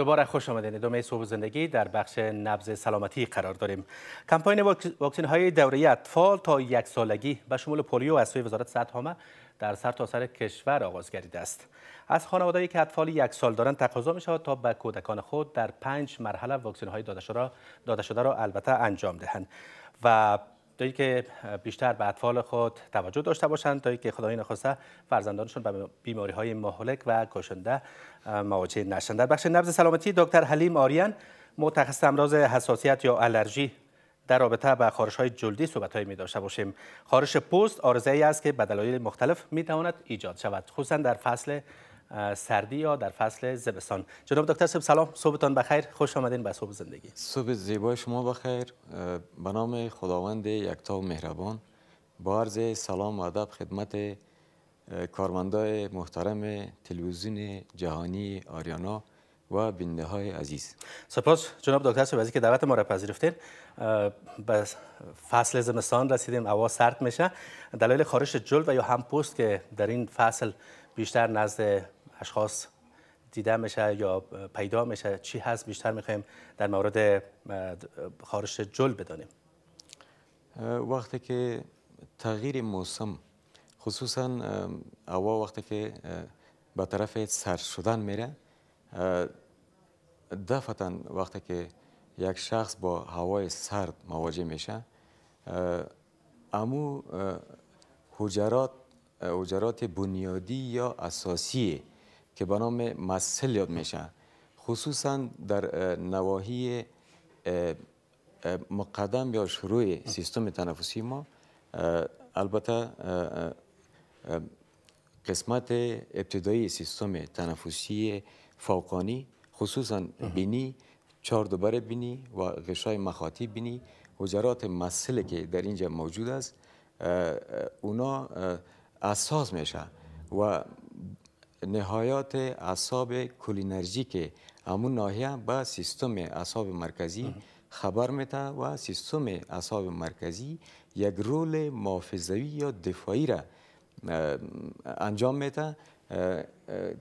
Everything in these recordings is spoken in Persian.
دوباره خوش آمدین ادامه صبح زندگی در بخش نبز سلامتی قرار داریم کمپاین واکسن های دوره اطفال تا یک سالگی به شمول پولیو از سوی وزارت صحت همه در سرتاسر سر کشور آغاز گردیده است از خانوادهایی که اطفال یک سال دارند تقاضا می شود تا به کودکان خود در پنج مرحله واکسین های داده شده را, داده شده را البته انجام دهند و تا که بیشتر به اطفال خود توجه داشته باشند تا که خدای نخواسته فرزندانشون به بیماری های مهلک و کشنده مواجه نشند در بخش نبض سلامتی دکتر حلیم آریان متخصص امراض حساسیت یا الرژی در رابطه با خارش های جلدی صحبت می داشته باشیم خارش پوست آرزه ای است که به دلایل مختلف می تواند ایجاد شود خصوصا در فصل سردی یا در فصل زمستان جناب دکتر سب سلام صبحتان بخیر خوش آمدین به صبح زندگی صبح زیبای شما بخیر به نام خداوند یکتا و مهربان با عرض سلام و ادب خدمت کارمندای محترم تلویزیون جهانی آریانا و بینده های عزیز سپاس جناب دکتر سب که دعوت ما را پذیرفتین به فصل زمستان رسیدیم هوا سرد میشه دلایل خارش جلد و یا هم پوست که در این فصل بیشتر نزد اشخاص دیده میشه یا پیدا میشه چی هست بیشتر میخوایم در مورد خارش جل بدانیم وقتی که تغییر موسم خصوصا هوا وقتی که به طرف سر شدن میره دفتا وقتی که یک شخص با هوای سرد مواجه میشه امو حجرات حجرات بنیادی یا اساسی که به نام مسل یاد میشه خصوصا در نواحی مقدم یا شروع سیستم تنفسی ما البته قسمت ابتدایی سیستم تنفسی فوقانی خصوصا بینی چهار دوباره بینی و غشای مخاطی بینی حجرات مسل که در اینجا موجود است اونا اساس میشه و نهایات اعصاب که همون ناحیه با سیستم اعصاب مرکزی خبر میده و سیستم اعصاب مرکزی یک رول محافظوی یا دفاعی را انجام میده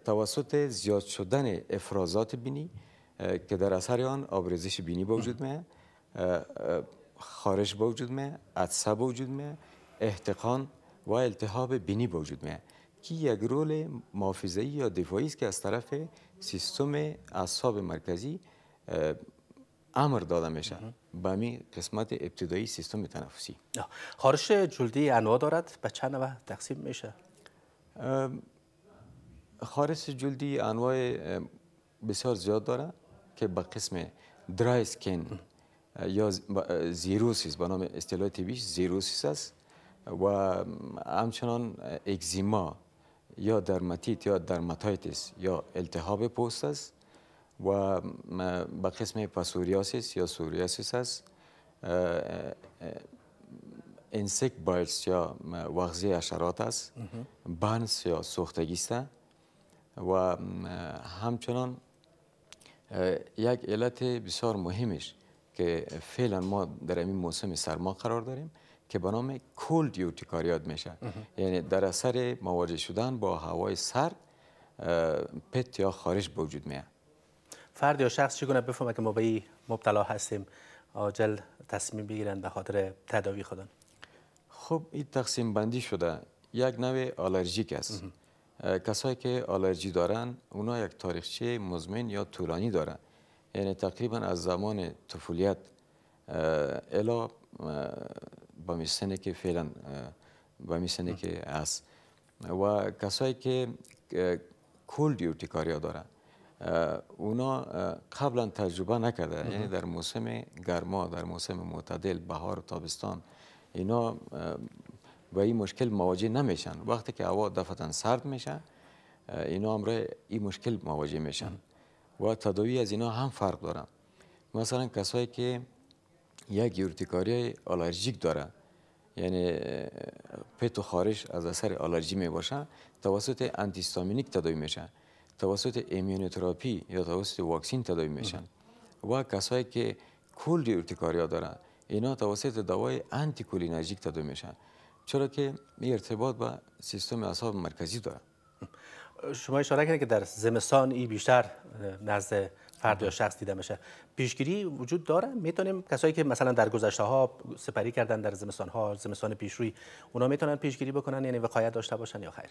توسط زیاد شدن افرازات بینی که در اثر آن آبریزش بینی به وجود خارش به وجود میاد عدسه به وجود احتقان و التهاب بینی به وجود که یک رول محافظه یا دفاعی است که از طرف سیستم اعصاب مرکزی امر داده میشه به می قسمت ابتدایی سیستم تنفسی خارش جلدی انواع دارد به چند نوع تقسیم میشه خارش جلدی انواع بسیار زیاد دارد که به قسم درای یا زیروسیس به نام اصطلاح طبیش زیروسیس است و همچنان اکزیما یا درمتیت یا درمتایتیس یا التهاب پوست است و به قسم پسوریاسیس یا سوریاسیس است انسک بایتس یا وغزی اشرات است بانس یا سوختگی است و همچنان یک علت بسیار مهمش که فعلا ما در این موسم سرما قرار داریم که به نام کولد یاد میشه یعنی در اثر مواجه شدن با هوای سرد پت یا خارش به وجود میاد فرد یا شخص چگونه بفهمه که ما به مبتلا هستیم آجل تصمیم بگیرن به خاطر تداوی خودن خب این تقسیم بندی شده یک نوع آلرژیک است کسایی که آلرژی دارن اونا یک تاریخچه مزمن یا طولانی دارن یعنی تقریبا از زمان طفولیت الا به میسنه که فعلا به میسنه که هست و کسایی که کل دیوتی کاریا داره اونا قبلا تجربه نکرده یعنی در موسم گرما در موسم معتدل بهار و تابستان اینا با این مشکل مواجه نمیشن وقتی که هوا دفتن سرد میشه اینا هم این مشکل مواجه میشن و تداوی از اینا هم فرق داره مثلا کسایی که یک یورتیکاری آلرژیک داره یعنی پت و خارش از اثر آلرژی می باشن توسط انتیستامینیک تداوی میشن توسط ایمیونوتراپی یا توسط واکسین تداوی میشن و کسایی که کل ارتکاریا دارن اینا توسط دوای انتیکولینرژیک کولینرژیک تداوی میشن چرا که ارتباط با سیستم اعصاب مرکزی داره شما اشاره کردید که در زمستان ای بیشتر نزد فرد یا شخص دیده میشه پیشگیری وجود داره میتونیم کسایی که مثلا در گذشته ها سپری کردن در زمستان ها زمستان پیشروی اونا میتونن پیشگیری بکنن یعنی وقایت داشته باشن یا خیر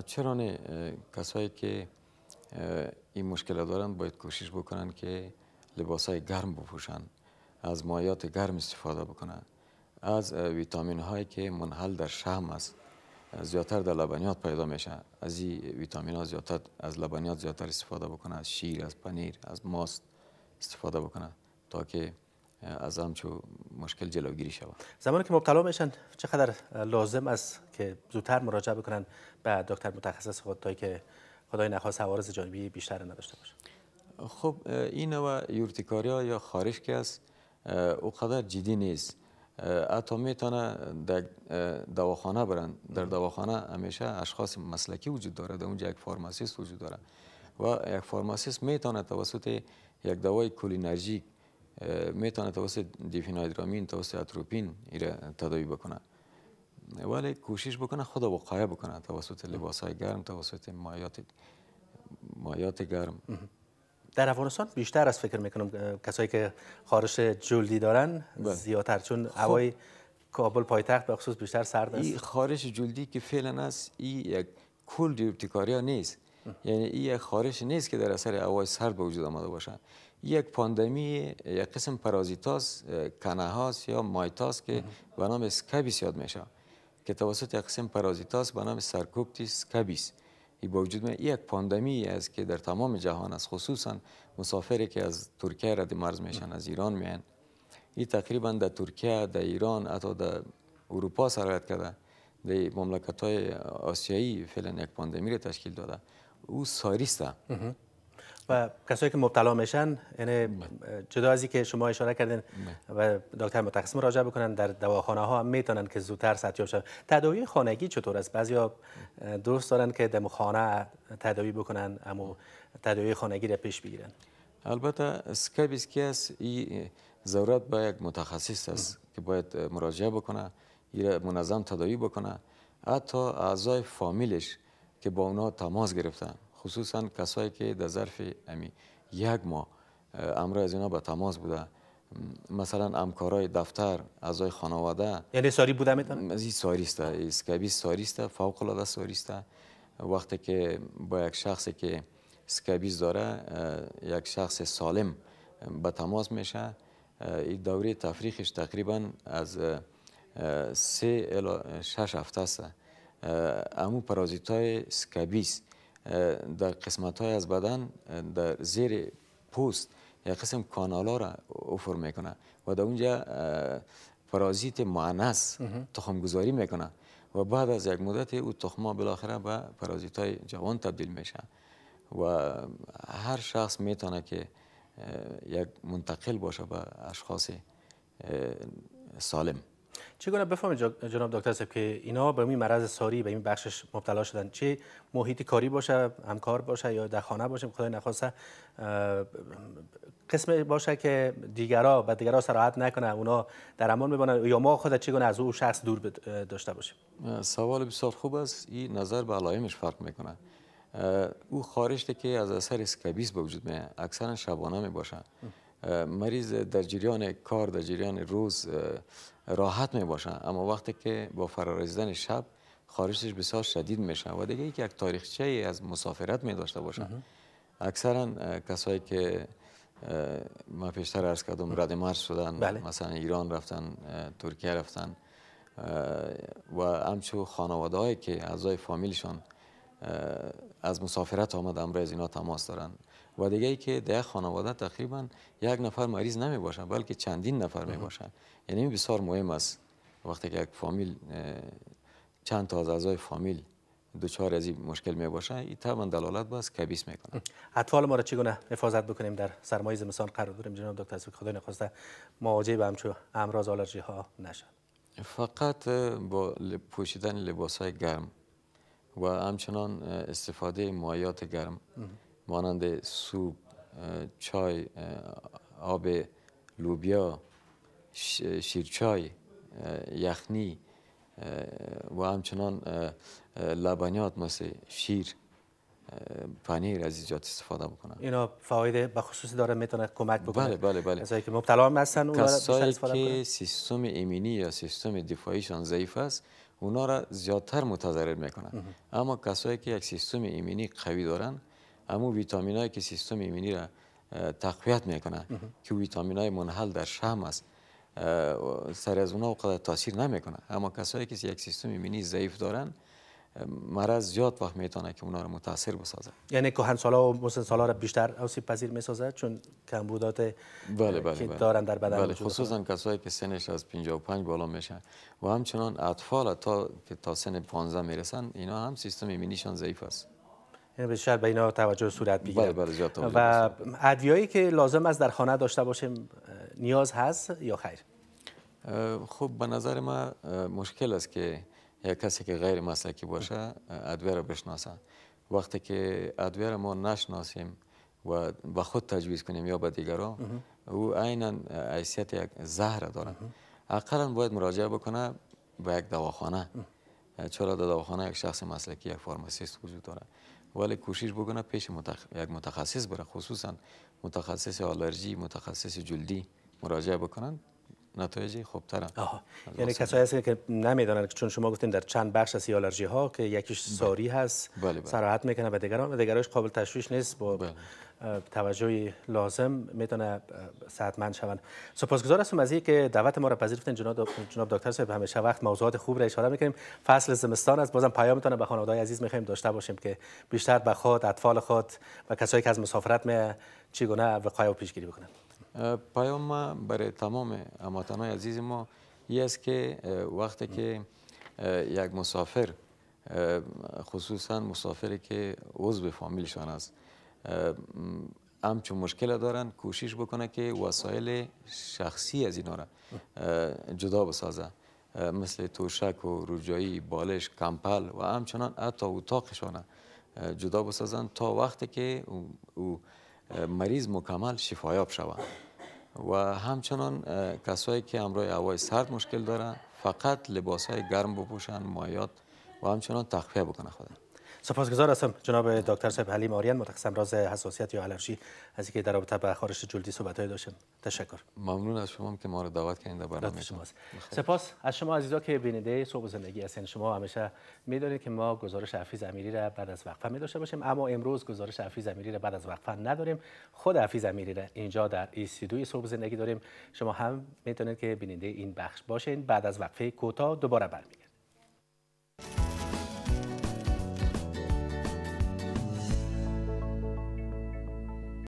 چرا نه کسایی که این مشکل دارن باید کوشش بکنن که لباس های گرم بپوشن از مایات گرم استفاده بکنن از ویتامین هایی که منحل در شهم است زیادتر در لبنیات پیدا میشه از این ویتامین ها زیادتر از لبنیات زیادتر استفاده بکنه از شیر از پنیر از ماست استفاده بکنه تا که از همچو مشکل جلوگیری شود زمانی که مبتلا میشن چقدر لازم است که زودتر مراجعه بکنن به دکتر متخصص خود تا که خدای نخواست حوادث جانبی بیشتر نداشته باشه خب این و یورتیکاریا یا خارش که است اوقدر جدی نیست حتی میتونه در دواخانه برن در دواخانه همیشه اشخاص مسلکی وجود داره در اونجا یک فارماسیست وجود داره و یک فارماسیست میتونه توسط یک دوای کولینرژیک میتونه توسط دیفینایدرامین توسط اتروپین ایره تداوی بکنه ولی کوشش بکنه خود وقایه بکنه توسط لباس های گرم توسط مایات مایات گرم در افغانستان بیشتر از فکر میکنم کسایی که خارش جلدی دارن بله. زیادتر چون خب. هوای کابل پایتخت به خصوص بیشتر سرد است خارش جلدی که فعلا است این یک کل دیوپتیکاریا نیست یعنی این یک خارش نیست که در اثر هوای سرد به وجود آمده باشند یک پاندمی یک قسم پرازیتاس کنهاس یا مایتاس که به نام سکبیس یاد میشه که توسط یک قسم پرازیتاس به نام سرکوپتیس سکبیس با وجود یک پاندمی است که در تمام جهان از خصوصا مسافری که از ترکیه رد مرز میشن از ایران میان این تقریبا در ترکیه در ایران حتی در اروپا سرایت کرده در مملکت های آسیایی فعلا یک پاندمی را تشکیل داده او ساریسته و کسایی که مبتلا میشن یعنی جدا از که شما اشاره کردین بله. و دکتر متخصص مراجعه بکنن در دواخانه ها هم میتونن که زودتر سطحیاب شد تداوی خانگی چطور است بعضیا درست دارن که در خانه تداوی بکنن اما تداوی خانگی را پیش بگیرن البته اسکایب که است این ضرورت به یک متخصص است که باید مراجعه بکنه این منظم تداوی بکنه حتی اعضای فامیلش که با اونا تماس گرفتن خصوصا کسایی که در ظرف امی یک ماه امرای از اینا به تماس بوده مثلا امکارای دفتر اعضای خانواده یعنی ساری بوده میتونه از این ساریسته اسکبی ساریسته فوق العاده ساریسته وقتی که با یک شخصی که اسکبیز داره یک شخص سالم به تماس میشه این دوره تفریخش تقریبا از سه الی شش هفته است امو پرازیت های در قسمت های از بدن در زیر پوست یک قسم کانال ها را افر میکنه و در اونجا پرازیت معنس تخم گذاری میکنه و بعد از یک مدت او تخما بالاخره به پرازیت های جوان تبدیل میشه و هر شخص میتونه که یک منتقل باشه به اشخاص سالم چگونه بفهمید جناب دکتر صاحب که اینا به این مرض ساری به این بخشش مبتلا شدن چه محیط کاری باشه همکار باشه یا در خانه باشه خدای نخواسته قسم باشه که دیگرا به دیگرا سراحت نکنه اونا در امان یا ما خود چگونه از او شخص دور داشته باشیم سوال بسیار خوب است این نظر به علایمش فرق میکنه او خارشته که از اثر اسکابیس به وجود میاد اکثرا شبانه می مریض در جریان کار در جریان روز راحت می باشن اما وقتی که با فرارزیدن شب خارشش بسیار شدید میشه و دیگه یک تاریخچه ای از مسافرت می داشته باشن اکثرا کسایی که ما پیشتر عرض کردم رد مرز شدن بله. مثلا ایران رفتن ترکیه رفتن و همچو خانواده که اعضای فامیلشان از مسافرت آمد از اینا تماس دارن و دیگه ای که در خانواده تقریبا یک نفر مریض نمی باشه بلکه چندین نفر می باشه یعنی بسیار مهم است وقتی که یک فامیل چند تا از اعضای فامیل دوچار از این مشکل می باشه این طبعا دلالت باز کبیس میکنه اطفال ما را چگونه حفاظت بکنیم در سرمایه زمستان قرار داریم جناب دکتر اسفک خدای نخواسته مواجه به همچو امراض آلرژی ها نشد فقط با پوشیدن لباس های گرم و همچنان استفاده مایات گرم مانند سوپ چای آب لوبیا شیرچای یخنی و همچنان لبنیات مثل شیر پنیر از ایجاد استفاده بکنن اینا فواید به خصوصی داره میتونه کمک بکنه بله بله بله کسایی که مبتلا هم هستن اونا کسایی که سیستم ایمنی یا سیستم دفاعیشان ضعیف است اونا را زیادتر متضرر میکنن اما کسایی که یک سیستم ایمنی قوی دارن امو ویتامین هایی که سیستم ایمنی را تقویت میکنه که ویتامین های منحل در شهم است سر از اونا وقت تاثیر نمیکنه اما کسایی که یک سیستم ایمنی ضعیف دارن مرض زیاد وقت میتونه که اونا رو متاثر بسازه یعنی که سالا و مسن سالا رو بیشتر آسیب پذیر میسازه چون کمبودات بله بله که بله. دارن در بدن بله خصوصا کسایی که سنش از 55 بالا میشن و همچنان اطفال تا که تا سن 15 میرسن اینا هم سیستم ایمنیشان ضعیف است یعنی شاید به اینا توجه صورت بگیره بله, بله، و ادویه‌ای که لازم است در خانه داشته باشیم نیاز هست یا خیر خب به نظر ما مشکل است که یک کسی که غیر مسلکی باشه ادویه را بشناسه وقتی که ادویه را ما نشناسیم و به خود تجویز کنیم یا به دیگران او عینا حیثیت یک زهر داره اقلا باید مراجعه بکنه به یک دواخانه چرا در دواخانه یک شخص مسلکی یک فارماسیست وجود داره ولی کوشش بکنه پیش یک متخصص بره خصوصا متخصص آلرژی متخصص جلدی مراجعه بکنن نتایج خوب آها. یعنی کسایی هستن که نمیدانن چون شما گفتین در چند بخش از آلرژی ها که یکیش ساری هست سراحت میکنه و دیگران و دیگرانش قابل تشویش نیست با توجهی توجه لازم میتونه صحتمند شوند سپاسگزار هستم از که دعوت ما را پذیرفتین جناب جناب دکتر صاحب همیشه وقت موضوعات خوب را اشاره میکنیم فصل زمستان است بازم پیامتون به خانواده عزیز میخوایم داشته باشیم که بیشتر به خود اطفال خود و کسایی که از مسافرت می چگونه و قایو پیشگیری بکنن پیام برای تمام اماتنای عزیز ما یه است که وقتی که یک مسافر خصوصا مسافری که عضو فامیلشان است همچون مشکل دارن کوشش بکنه که وسایل شخصی از اینا را جدا بسازه مثل توشک و روجایی بالش کمپل و همچنان حتی اتاقشان جدا بسازن تا وقتی که او مریض مکمل شفایاب شود و همچنان کسایی که امرای هوای سرد مشکل دارند فقط لباس های گرم بپوشند مایات و همچنان تخفیه بکنه سپاسگزار هستم جناب دکتر صاحب حلیم آریان متخصص امراض حساسیت یا آلرژی از اینکه در رابطه با خارش جلدی های داشتم تشکر ممنون از شما که ما رو دعوت کردین در برنامه شما سپاس از شما عزیزا که بیننده صبح زندگی هستین شما همیشه میدونید که ما گزارش حفیظ امیری را بعد از وقفه می داشته باشیم اما امروز گزارش حفیظ امیری را بعد از وقفه نداریم خود حفیظ امیری را اینجا در استودیوی صبح زندگی داریم شما هم میتونید که بیننده این بخش باشین بعد از وقفه کوتاه دوباره برمیگردیم